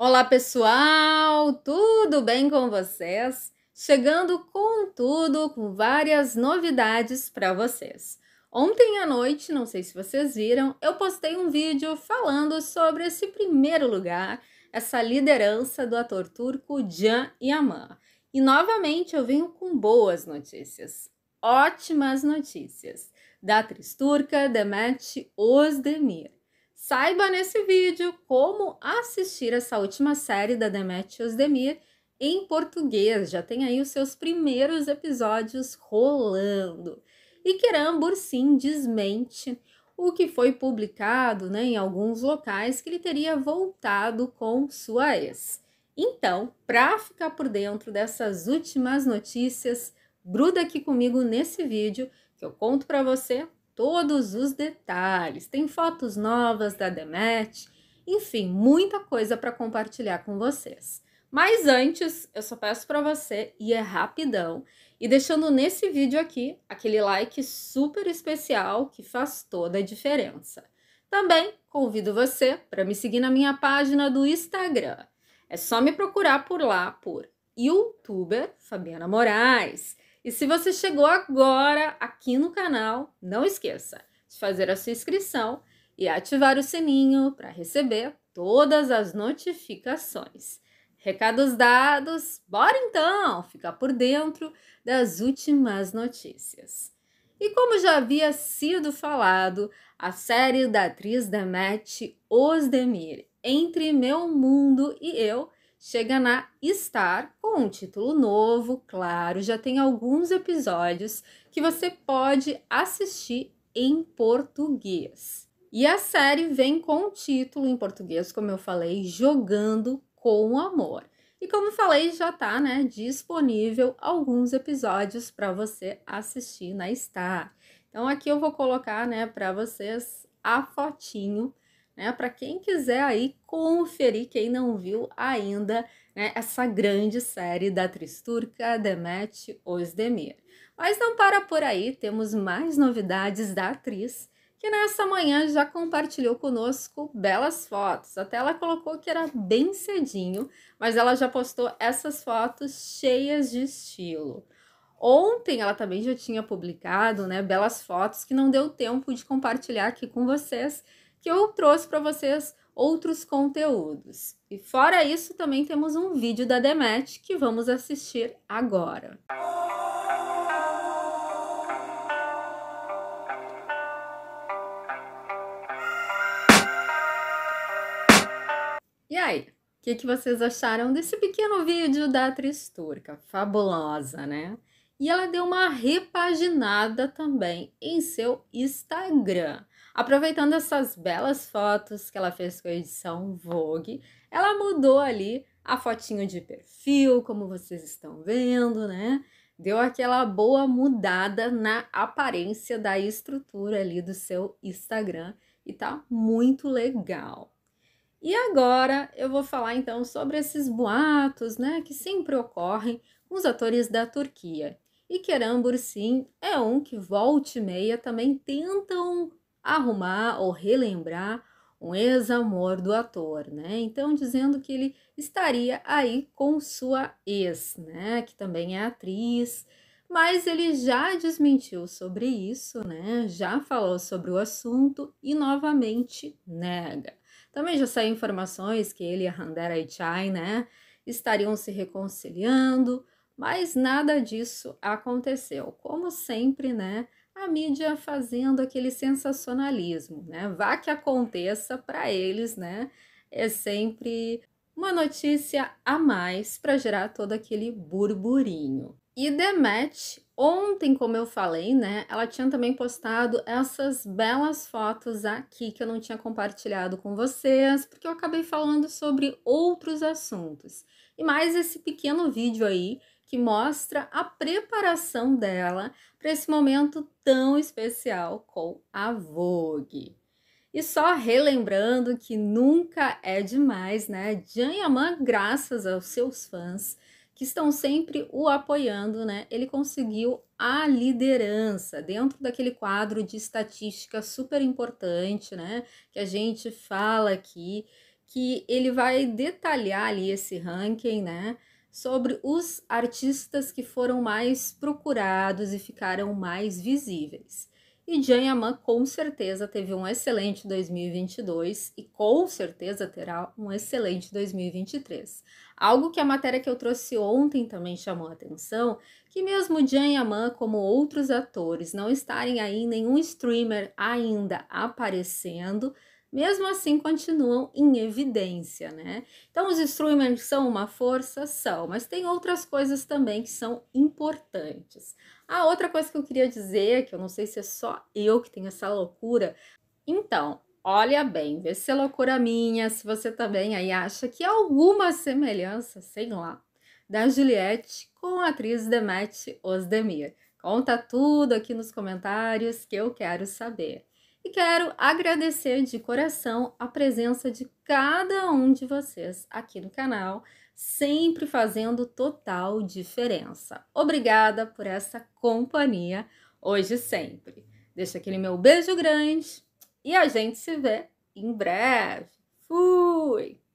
Olá, pessoal! Tudo bem com vocês? Chegando com tudo, com várias novidades para vocês. Ontem à noite, não sei se vocês viram, eu postei um vídeo falando sobre esse primeiro lugar, essa liderança do ator turco Can Yaman. E novamente eu venho com boas notícias, ótimas notícias, da atriz turca Demet Özdemir Saiba nesse vídeo como assistir essa última série da Demetrius Demir em português. Já tem aí os seus primeiros episódios rolando. E Kiran Bursin desmente o que foi publicado né, em alguns locais que ele teria voltado com sua ex. Então, para ficar por dentro dessas últimas notícias, gruda aqui comigo nesse vídeo que eu conto para você todos os detalhes. Tem fotos novas da Demet, enfim, muita coisa para compartilhar com vocês. Mas antes, eu só peço para você e é rapidão e deixando nesse vídeo aqui aquele like super especial que faz toda a diferença. Também convido você para me seguir na minha página do Instagram. É só me procurar por lá por youtuber Fabiana Moraes. E se você chegou agora aqui no canal, não esqueça de fazer a sua inscrição e ativar o sininho para receber todas as notificações. Recados dados, bora então ficar por dentro das últimas notícias. E como já havia sido falado, a série da atriz Demet Osdemir, Entre Meu Mundo e Eu, chega na Star com um título novo, claro, já tem alguns episódios que você pode assistir em português. E a série vem com o título em português, como eu falei, Jogando com Amor. E como falei, já tá, né, disponível alguns episódios para você assistir na Star. Então aqui eu vou colocar, né, para vocês a fotinho né? Para quem quiser aí conferir, quem não viu ainda, né? Essa grande série da atriz turca Demet Özdemir. Mas não para por aí, temos mais novidades da atriz que nessa manhã já compartilhou conosco belas fotos. Até ela colocou que era bem cedinho, mas ela já postou essas fotos cheias de estilo. Ontem ela também já tinha publicado, né, belas fotos que não deu tempo de compartilhar aqui com vocês, que eu trouxe para vocês outros conteúdos. E fora isso, também temos um vídeo da Demet que vamos assistir agora. E aí, o que, que vocês acharam desse pequeno vídeo da atriz turca? Fabulosa, né? E ela deu uma repaginada também em seu Instagram. Aproveitando essas belas fotos que ela fez com a edição Vogue, ela mudou ali a fotinho de perfil, como vocês estão vendo, né? Deu aquela boa mudada na aparência da estrutura ali do seu Instagram e tá muito legal. E agora eu vou falar então sobre esses boatos, né, que sempre ocorrem com os atores da Turquia. E Kerem Bursin é um que volte e meia também tentam arrumar ou relembrar um ex-amor do ator, né? Então, dizendo que ele estaria aí com sua ex, né? Que também é atriz, mas ele já desmentiu sobre isso, né? Já falou sobre o assunto e novamente nega. Também já saiu informações que ele e a Handera Chai, né? Estariam se reconciliando, mas nada disso aconteceu. Como sempre, né? mídia fazendo aquele sensacionalismo, né? Vá que aconteça para eles, né? É sempre uma notícia a mais para gerar todo aquele burburinho. E Demet, ontem, como eu falei, né, ela tinha também postado essas belas fotos aqui que eu não tinha compartilhado com vocês, porque eu acabei falando sobre outros assuntos. E mais esse pequeno vídeo aí que mostra a preparação dela para esse momento tão especial com a Vogue. E só relembrando que nunca é demais, né? Jean graças aos seus fãs, que estão sempre o apoiando, né? Ele conseguiu a liderança dentro daquele quadro de estatística super importante, né? Que a gente fala aqui, que ele vai detalhar ali esse ranking, né? sobre os artistas que foram mais procurados e ficaram mais visíveis. E Jean Yaman com certeza teve um excelente 2022 e com certeza terá um excelente 2023. Algo que a matéria que eu trouxe ontem também chamou a atenção, que mesmo Jean Yaman como outros atores não estarem aí nenhum streamer ainda aparecendo, mesmo assim continuam em evidência, né? Então, os instrumentos são uma força? São, mas tem outras coisas também que são importantes. A outra coisa que eu queria dizer, que eu não sei se é só eu que tenho essa loucura, então, olha bem, vê se é loucura minha, se você também aí acha que há alguma semelhança, sei lá, da Juliette com a atriz Demet Osdemir. Conta tudo aqui nos comentários que eu quero saber e quero agradecer de coração a presença de cada um de vocês aqui no canal, sempre fazendo total diferença. Obrigada por essa companhia hoje e sempre. Deixa aquele meu beijo grande e a gente se vê em breve. Fui!